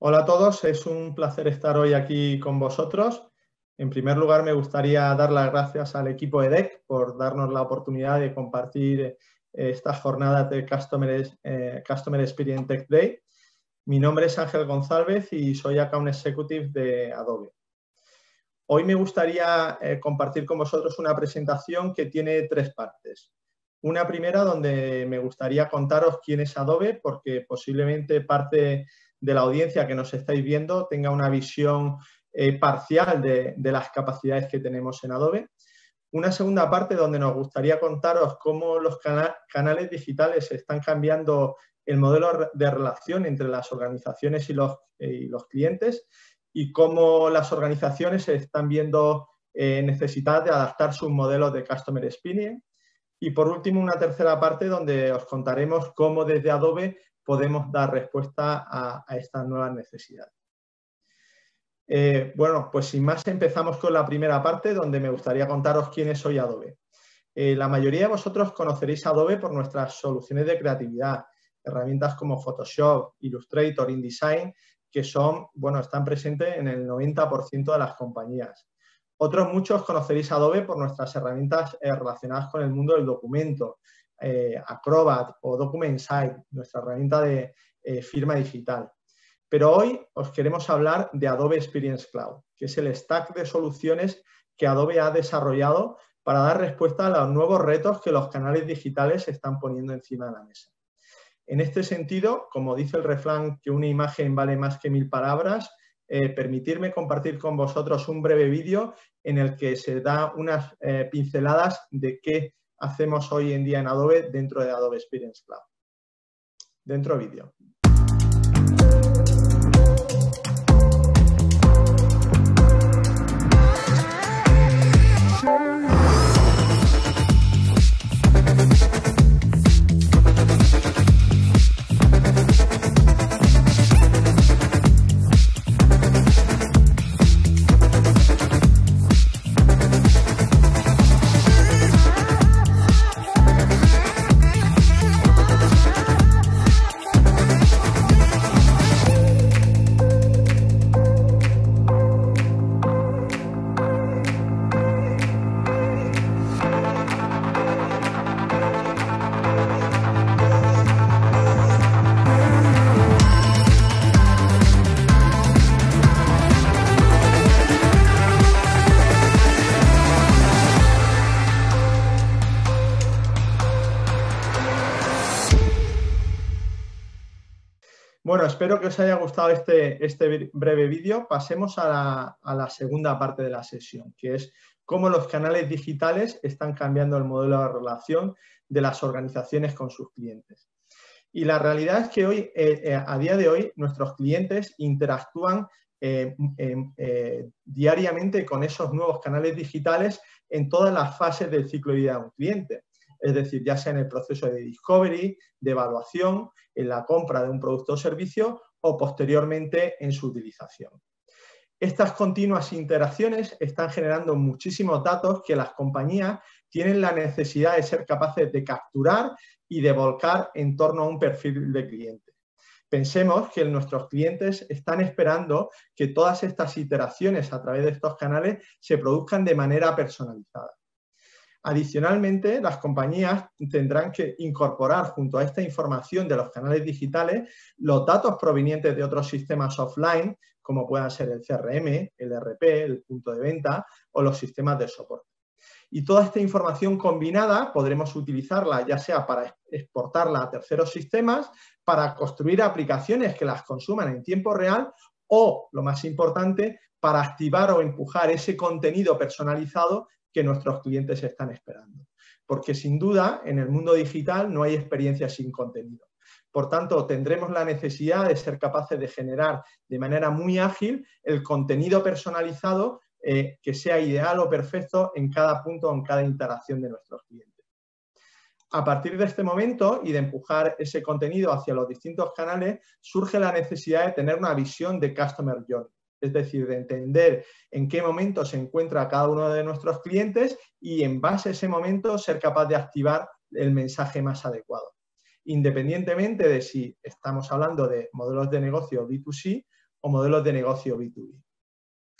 Hola a todos, es un placer estar hoy aquí con vosotros. En primer lugar, me gustaría dar las gracias al equipo EDEC por darnos la oportunidad de compartir eh, estas jornadas de eh, Customer, Experience Tech Day. Mi nombre es Ángel González y soy Account Executive de Adobe. Hoy me gustaría eh, compartir con vosotros una presentación que tiene tres partes. Una primera donde me gustaría contaros quién es Adobe, porque posiblemente parte de la audiencia que nos estáis viendo tenga una visión eh, parcial de, las capacidades que tenemos en Adobe. Una segunda parte donde nos gustaría contaros cómo los canales digitales están cambiando el modelo de relación entre las organizaciones y los, eh, los clientes y cómo las organizaciones están viendo eh, necesidad de adaptar sus modelos de Customer Experience. Y por último, una tercera parte donde os contaremos cómo desde Adobe podemos dar respuesta a, estas nuevas necesidades. Eh, bueno, pues sin más empezamos con la primera parte donde me gustaría contaros quién es Adobe. Eh, la mayoría de vosotros conoceréis Adobe por nuestras soluciones de creatividad, herramientas como Photoshop, Illustrator, InDesign, que son, bueno, están presentes en el 90% de las compañías. Otros muchos conoceréis Adobe por nuestras herramientas eh, relacionadas con el mundo del documento, eh, Acrobat o Document site nuestra herramienta de eh, firma digital. Pero hoy os queremos hablar de Adobe Experience Cloud, que es el stack de soluciones que Adobe ha desarrollado para dar respuesta a los nuevos retos que los canales digitales están poniendo encima de la mesa. En este sentido, como dice el refrán que una imagen vale más que mil palabras, eh, permitirme compartir con vosotros un breve vídeo en el que se da unas eh, pinceladas de qué hacemos hoy en día en Adobe dentro de Adobe Experience Cloud. Dentro vídeo. Bueno, espero que os haya gustado este, este breve vídeo. Pasemos a la, segunda parte de la sesión, que es cómo los canales digitales están cambiando el modelo de relación de las organizaciones con sus clientes. Y la realidad es que hoy, eh, eh, a día de hoy, nuestros clientes interactúan eh, diariamente con esos nuevos canales digitales en todas las fases del ciclo de vida de un cliente es decir, ya sea en el proceso de discovery, de evaluación, en la compra de un producto o servicio o posteriormente en su utilización. Estas continuas interacciones están generando muchísimos datos que las compañías tienen la necesidad de ser capaces de capturar y de volcar en torno a un perfil de cliente. Pensemos que nuestros clientes están esperando que todas estas iteraciones a través de estos canales se produzcan de manera personalizada. Adicionalmente, las compañías tendrán que incorporar junto a esta información de los canales digitales los datos provenientes de otros sistemas offline, como puedan ser el CRM, el RP, el punto de venta o los sistemas de soporte. Y toda esta información combinada podremos utilizarla ya sea para exportarla a terceros sistemas, para construir aplicaciones que las consuman en tiempo real o, lo más importante, para activar o empujar ese contenido personalizado que nuestros clientes están esperando. Porque sin duda, en el mundo digital no hay experiencia sin contenido. Por tanto, tendremos la necesidad de ser capaces de generar de manera muy ágil el contenido personalizado eh, que sea ideal o perfecto en cada punto o en cada interacción de nuestros clientes. A partir de este momento y de empujar ese contenido hacia los distintos canales, surge la necesidad de tener una visión de Customer Journey es decir, de entender en qué momento se encuentra cada uno de nuestros clientes y en base a ese momento ser capaz de activar el mensaje más adecuado. Independientemente de si estamos hablando de modelos de negocio B2C o modelos de negocio B2B.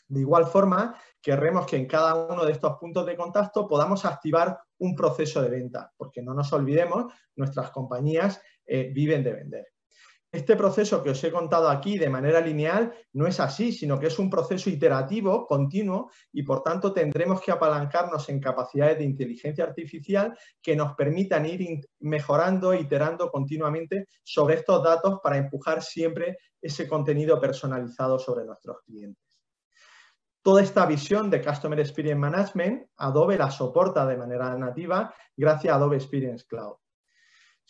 De igual forma, querremos que en cada uno de estos puntos de contacto podamos activar un proceso de venta, porque no nos olvidemos, nuestras compañías eh, viven de vender este proceso que os he contado aquí de manera lineal no es así, sino que es un proceso iterativo, continuo, y por tanto tendremos que apalancarnos en capacidades de inteligencia artificial que nos permitan ir mejorando, iterando continuamente sobre estos datos para empujar siempre ese contenido personalizado sobre nuestros clientes. Toda esta visión de Customer Experience Management, Adobe la soporta de manera nativa gracias a Adobe Experience Cloud.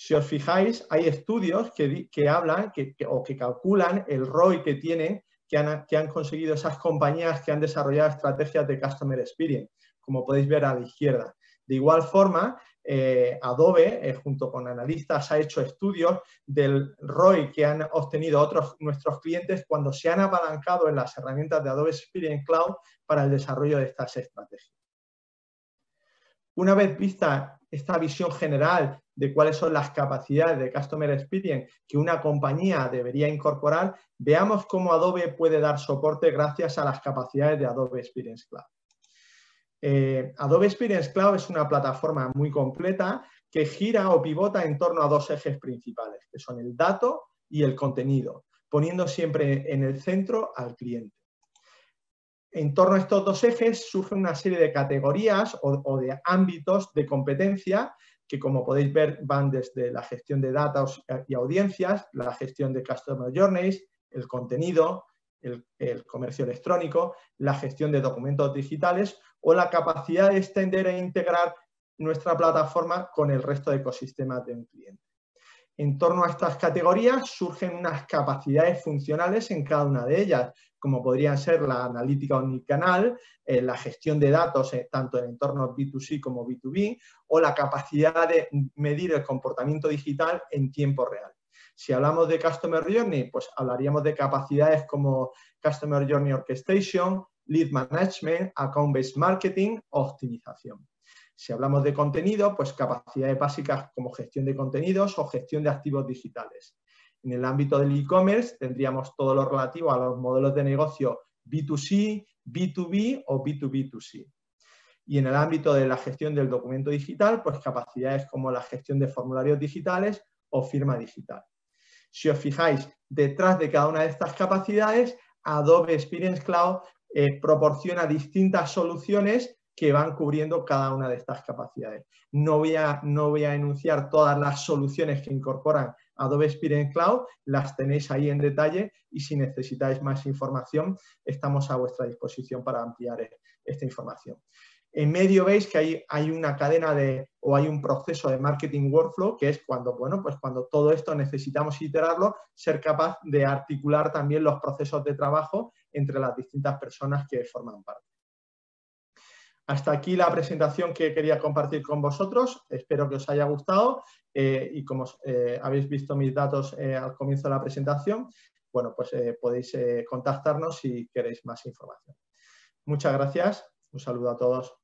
Si os fijáis, hay estudios que, hablan o que calculan el ROI que tienen, que han, conseguido esas compañías que han desarrollado estrategias de Customer Experience, como podéis ver a la izquierda. De igual forma, eh, Adobe, eh, junto con analistas, ha hecho estudios del ROI que han obtenido otros nuestros clientes cuando se han apalancado en las herramientas de Adobe Experience Cloud para el desarrollo de estas estrategias. Una vez vista esta visión general de cuáles son las capacidades de Customer Experience que una compañía debería incorporar, veamos cómo Adobe puede dar soporte gracias a las capacidades de Adobe Experience Cloud. Eh, Adobe Experience Cloud es una plataforma muy completa que gira o pivota en torno a dos ejes principales, que son el dato y el contenido, poniendo siempre en el centro al cliente. En torno a estos dos ejes surgen una serie de categorías o de ámbitos de competencia que como podéis ver van desde la gestión de datos y audiencias, la gestión de Customer Journeys, el contenido, el, comercio electrónico, la gestión de documentos digitales o la capacidad de extender e integrar nuestra plataforma con el resto de ecosistemas de un cliente. En torno a estas categorías surgen unas capacidades funcionales en cada una de ellas, como podrían ser la analítica omnicanal, eh, la gestión de datos eh, tanto en entornos B2C como B2B, o la capacidad de medir el comportamiento digital en tiempo real. Si hablamos de Customer Journey, pues hablaríamos de capacidades como Customer Journey Orchestration, Lead Management, Account-Based Marketing, optimización. Si hablamos de contenido, pues capacidades básicas como gestión de contenidos o gestión de activos digitales. En el ámbito del e-commerce tendríamos todo lo relativo a los modelos de negocio B2C, B2B o B2B2C. Y en el ámbito de la gestión del documento digital, pues capacidades como la gestión de formularios digitales o firma digital. Si os fijáis, detrás de cada una de estas capacidades, Adobe Experience Cloud eh, proporciona distintas soluciones que van cubriendo cada una de estas capacidades. No voy a, no voy a enunciar todas las soluciones que incorporan Adobe Experience Cloud, las tenéis ahí en detalle y si necesitáis más información, estamos a vuestra disposición para ampliar esta información. En medio veis que hay, hay, una cadena de, o hay un proceso de marketing workflow, que es cuando, bueno, pues cuando todo esto necesitamos iterarlo, ser capaz de articular también los procesos de trabajo entre las distintas personas que forman parte. Hasta aquí la presentación que quería compartir con vosotros. Espero que os haya gustado eh, y como eh, habéis visto mis datos eh, al comienzo de la presentación, bueno, pues podéis contactarnos si queréis más información. Muchas gracias. Un saludo a todos.